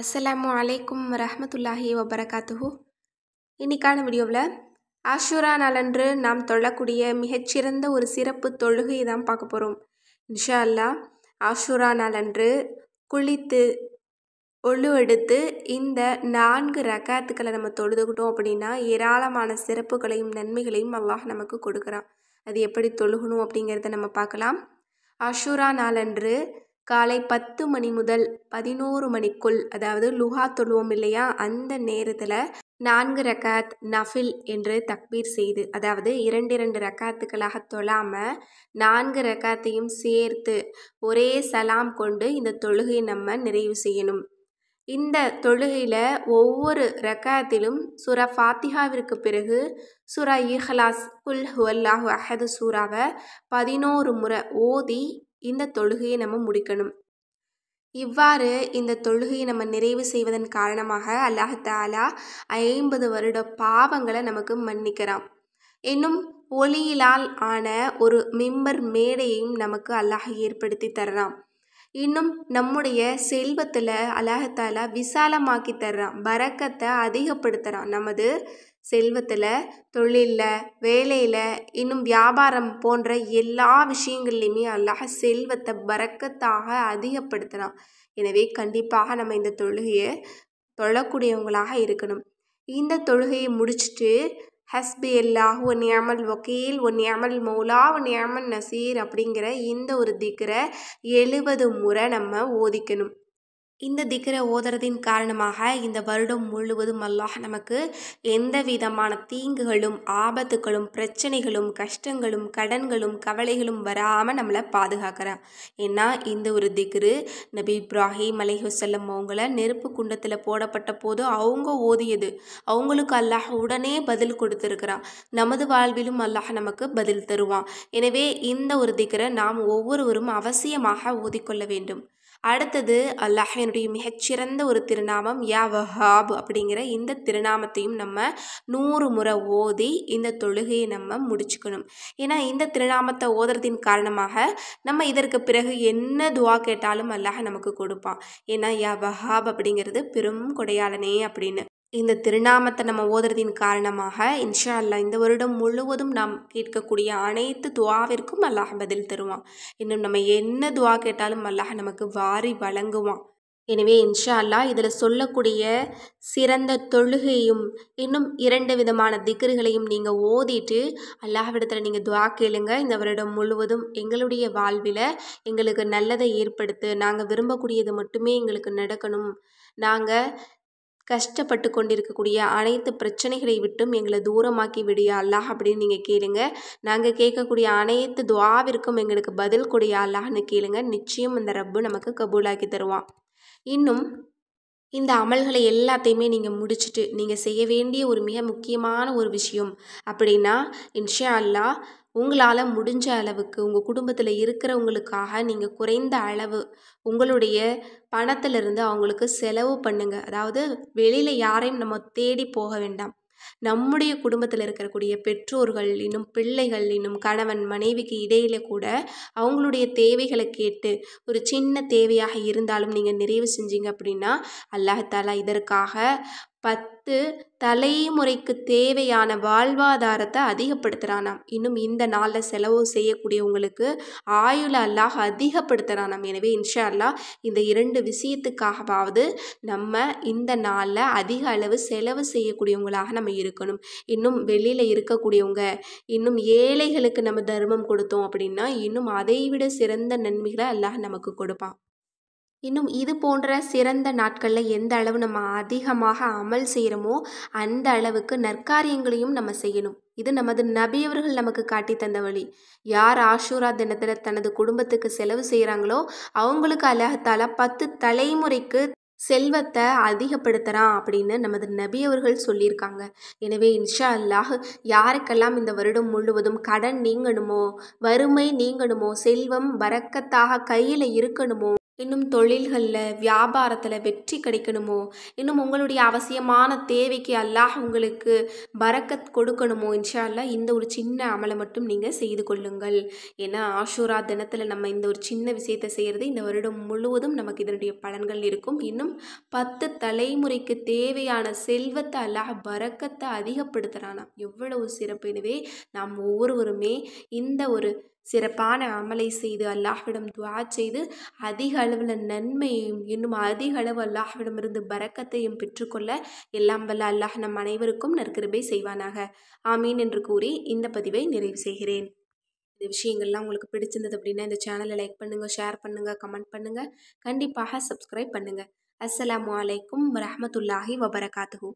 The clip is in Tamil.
அஸ்ஸலாமு அலைக்கும் ரஹமத்துல்லாஹி வபரகாத்துஹு இன்னைக்கான வீடியோவில் ஆஷூரா நாளன்று நாம் தொழக்கூடிய மிகச்சிறந்த ஒரு சிறப்பு தொழுகை தான் பார்க்க போகிறோம் இன்ஷா அல்லா ஆஷூரா நாளன்று குளித்து ஒழுவெடுத்து இந்த நான்கு ரகாத்துக்களை நம்ம தொழுதுகிட்டோம் அப்படின்னா ஏராளமான சிறப்புகளையும் நன்மைகளையும் அல்லாஹ் நமக்கு கொடுக்குறான் அது எப்படி தொழுகணும் அப்படிங்கிறத நம்ம பார்க்கலாம் ஆஷூரா நாளன்று காலை பத்து மணி முதல் பதினோரு மணிக்குள் அதாவது லுஹா தொழுவோம் இல்லையா அந்த நேரத்தில் நான்கு ரக்காத் நஃபில் என்று தக்பீர் செய்து அதாவது இரண்டு இரண்டு ரக்காத்துக்களாக தொழாமல் நான்கு ரக்காத்தையும் சேர்த்து ஒரே சலாம் கொண்டு இந்த தொழுகையை நம்ம நிறைவு செய்யணும் இந்த தொழுகையில் ஒவ்வொரு ரக்காத்திலும் சுரா ஃபாத்திஹாவிற்கு பிறகு சுரா இஹலாஸ் குல் ஹுவல்லாஹு அஹது சூறாவை பதினோரு முறை ஓதி இந்த தொழுகையை நம்ம முடிக்கணும் இவ்வாறு இந்த தொழுகையை நம்ம நிறைவு செய்வதன் காரணமாக அல்லாஹாலா ஐம்பது வருட பாவங்களை நமக்கு மன்னிக்கிறான் இன்னும் ஒளியிலால் ஆன ஒரு மிம்பர் மேடையையும் நமக்கு அல்லாஹ் ஏற்படுத்தி தர்றான் இன்னும் நம்முடைய செல்வத்தில் அல்லாஹாலா விசாலமாக்கி தர்றான் பறக்கத்தை அதிகப்படுத்துகிறான் நமது செல்வத்தில் தொழிலில் வேலையில் இன்னும் வியாபாரம் போன்ற எல்லா விஷயங்கள்லையுமே அல்லாஹ் செல்வத்தை பறக்கத்தாக அதிகப்படுத்துகிறான் எனவே கண்டிப்பாக நம்ம இந்த தொழுகையை தொழக்கூடியவங்களாக இருக்கணும் இந்த தொழுகையை முடிச்சுட்டு ஹஸ்பி அல்லாஹ் ஒன் ஏமல் வக்கீல் ஒன் ஏமல் மௌலா ஒன் ஏமல் நசீர் அப்படிங்கிற இந்த ஒரு திக்கரை எழுபது முறை நம்ம ஓதிக்கணும் இந்த திக்கரை ஓதுறதின் காரணமாக இந்த வருடம் முழுவதும் அல்லாஹ் நமக்கு எந்த விதமான தீங்குகளும் ஆபத்துகளும் பிரச்சனைகளும் கஷ்டங்களும் கடன்களும் கவலைகளும் வராமல் நம்மளை பாதுகாக்கிறான் ஏன்னா இந்த ஒரு திக்ரு நபி இப்ராஹிம் அலிஹுசல்லம் அவங்கள நெருப்பு குண்டத்தில் போடப்பட்ட போது அவங்க ஓதியது அவங்களுக்கு அல்லாஹ் உடனே பதில் கொடுத்துருக்கிறான் நமது வாழ்விலும் அல்லாஹ் நமக்கு பதில் தருவான் எனவே இந்த ஒரு திக்கரை நாம் ஒவ்வொருவரும் அவசியமாக ஓதிக்கொள்ள வேண்டும் அடுத்தது அல்லாஹினுடைய மிகச்சிறந்த ஒரு திருநாமம் யா வஹாப் அப்படிங்கிற இந்த திருநாமத்தையும் நம்ம நூறு முறை ஓதி இந்த தொழுகையை நம்ம முடிச்சுக்கணும் ஏன்னா இந்த திருநாமத்தை ஓதுறதின் காரணமாக நம்ம இதற்கு பிறகு என்ன துவா கேட்டாலும் அல்லாஹ் நமக்கு கொடுப்பான் ஏன்னா யா வஹாப் அப்படிங்கிறது பெரும் கொடையாளனே அப்படின்னு இந்த திருநாமத்தை நம்ம ஓதுறதின் காரணமாக இன்ஷா அல்லா இந்த வருடம் முழுவதும் நாம் கேட்கக்கூடிய அனைத்து துவாவிற்கும் அல்லாஹ் பதில் தருவான் இன்னும் நம்ம என்ன துவா கேட்டாலும் அல்லாஹ் நமக்கு வாரி வழங்குவான் எனவே இன்ஷா அல்லா இதில் சொல்லக்கூடிய சிறந்த தொழுகையும் இன்னும் இரண்டு விதமான திக்கர்களையும் நீங்கள் ஓதிட்டு அல்லாஹ்விடத்தில் நீங்கள் துவா கேளுங்க இந்த வருடம் முழுவதும் எங்களுடைய வாழ்வில் எங்களுக்கு நல்லதை ஏற்படுத்து நாங்கள் விரும்பக்கூடியது மட்டுமே எங்களுக்கு நடக்கணும் நாங்கள் கஷ்டப்பட்டு கொண்டிருக்கக்கூடிய அனைத்து பிரச்சனைகளை விட்டும் எங்களை தூரமாக்கி விடிய அல்லாஹ் அப்படின்னு நீங்கள் கேளுங்க நாங்கள் கேட்கக்கூடிய அனைத்து துவாவிற்கும் எங்களுக்கு பதில் கொடியா அல்லாஹ்னு கேளுங்க நிச்சயம் இந்த ரப்பு நமக்கு கபூலாக்கி தருவான் இன்னும் இந்த அமல்களை எல்லாத்தையுமே நீங்கள் முடிச்சுட்டு நீங்கள் செய்ய வேண்டிய ஒரு மிக முக்கியமான ஒரு விஷயம் அப்படின்னா இன்ஷா அல்லாஹ் உங்களால் முடிஞ்ச அளவுக்கு உங்கள் குடும்பத்தில் இருக்கிறவங்களுக்காக நீங்கள் குறைந்த அளவு உங்களுடைய பணத்திலிருந்து அவங்களுக்கு செலவு பண்ணுங்கள் அதாவது வெளியில் யாரையும் நம்ம தேடி போக வேண்டாம் நம்முடைய குடும்பத்தில் இருக்கக்கூடிய பெற்றோர்கள் இன்னும் பிள்ளைகள் இன்னும் கணவன் மனைவிக்கு இடையில கூட அவங்களுடைய தேவைகளை கேட்டு ஒரு சின்ன தேவையாக இருந்தாலும் நீங்கள் நிறைவு செஞ்சீங்க அப்படின்னா அல்லாஹாலா இதற்காக பத்து தலைமுறைக்கு தேவையான வாழ்வாதாரத்தை அதிகப்படுத்துகிறானாம் இன்னும் இந்த நாளில் செலவு செய்யக்கூடியவங்களுக்கு ஆயுள அல்லாஹ் அதிகப்படுத்துகிறானாம் எனவே இன்ஷா அல்லாஹ் இந்த இரண்டு விஷயத்துக்காகவாவது நம்ம இந்த நாளில் அதிக அளவு செலவு செய்யக்கூடியவங்களாக நம்ம இருக்கணும் இன்னும் வெளியில் இருக்கக்கூடியவங்க இன்னும் ஏழைகளுக்கு நம்ம தர்மம் கொடுத்தோம் அப்படின்னா இன்னும் அதை விட சிறந்த நன்மைகளை அல்லாஹ் நமக்கு கொடுப்பான் இன்னும் இது போன்ற சிறந்த நாட்களில் எந்த அளவு நம்ம அதிகமாக அமல் செய்கிறோமோ அந்த அளவுக்கு நற்காரியங்களையும் நம்ம செய்யணும் இது நமது நபியவர்கள் நமக்கு காட்டி தந்த வழி யார் ஆஷூரா தினத்தில் தனது குடும்பத்துக்கு செலவு செய்கிறாங்களோ அவங்களுக்கு அழகத்தால் பத்து தலைமுறைக்கு செல்வத்தை அதிகப்படுத்துகிறான் அப்படின்னு நமது நபியவர்கள் சொல்லியிருக்காங்க எனவே இன்ஷா அல்லாஹ் யாருக்கெல்லாம் இந்த வருடம் முழுவதும் கடன் நீங்கணுமோ வறுமை நீங்கணுமோ செல்வம் வரக்கத்தாக கையில் இருக்கணுமோ இன்னும் தொழில்களில் வியாபாரத்தில் வெற்றி கிடைக்கணுமோ இன்னும் உங்களுடைய அவசியமான தேவைக்கு அல்லாஹ் உங்களுக்கு பறக்கத் கொடுக்கணுமோ இன்ஷா இந்த ஒரு சின்ன அமலை மட்டும் நீங்கள் செய்து கொள்ளுங்கள் ஏன்னா ஆஷூரா தினத்தில் நம்ம இந்த ஒரு சின்ன விஷயத்தை செய்கிறது இந்த வருடம் முழுவதும் நமக்கு இதனுடைய பலன்கள் இருக்கும் இன்னும் பத்து தலைமுறைக்கு தேவையான செல்வத்தை அல்லாஹ் பறக்கத்தை அதிகப்படுத்துகிறானா எவ்வளவு சிறப்பு எனவே நாம் ஒவ்வொருவருமே இந்த ஒரு சிறப்பான அமலை செய்து அல்லாஹ்விடம் துவா செய்து அதிக அளவில் நன்மையையும் இன்னும் அதிக அளவு அல்லாஹ்விடமிருந்து பறக்கத்தையும் பெற்றுக்கொள்ள எல்லாம் வல்ல அல்லாஹ் நம் அனைவருக்கும் நற்கிருபை செய்வானாக ஆமீன் என்று கூறி இந்த பதிவை நிறைவு செய்கிறேன் இந்த விஷயங்கள்லாம் உங்களுக்கு பிடிச்சிருந்தது அப்படின்னா இந்த சேனலை லைக் பண்ணுங்கள் ஷேர் பண்ணுங்கள் கமெண்ட் பண்ணுங்கள் கண்டிப்பாக சப்ஸ்கிரைப் பண்ணுங்கள் அஸ்லாம் வலைக்கம் வரமத்துல்லாஹி வபரகாத்துஹூ